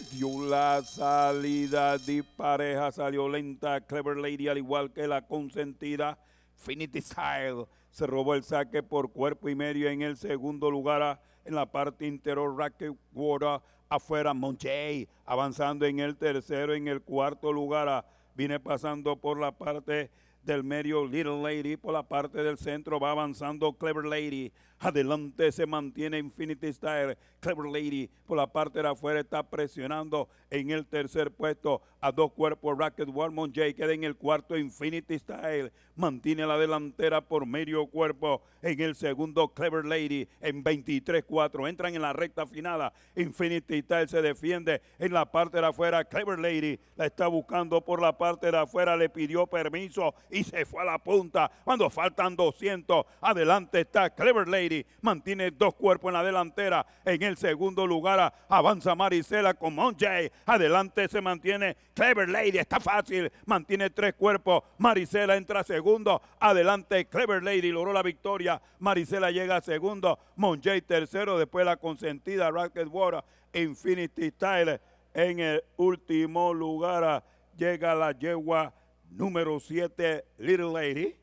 dio la salida de pareja, salió lenta Clever Lady, al igual que la consentida Finity Side. Se robó el saque por cuerpo y medio en el segundo lugar en la parte interior Racket Water afuera Monjay avanzando en el tercero, en el cuarto lugar. Viene pasando por la parte del medio Little Lady, por la parte del centro va avanzando Clever Lady, adelante se mantiene Infinity style Clever Lady por la parte de afuera está presionando en el tercer puesto a dos cuerpos Racket Warmon J queda en el cuarto Infinity Style, mantiene la delantera por medio cuerpo en el segundo Clever Lady en 23-4, entran en la recta final, Infinity Style se defiende en la parte de afuera, Clever Lady la está buscando por la parte de afuera, le pidió permiso y se fue a la punta. Cuando faltan 200, adelante está Clever Lady, mantiene dos cuerpos en la delantera. En el segundo lugar avanza Marisela con Monjay. Adelante se mantiene Clever Lady, está fácil, mantiene tres cuerpos. Marisela entra segundo, adelante Clever Lady logró la victoria. Marisela llega segundo, Monjay tercero, después la consentida Rocket Water, Infinity Style. en el último lugar llega la yegua número 7, Little Lady.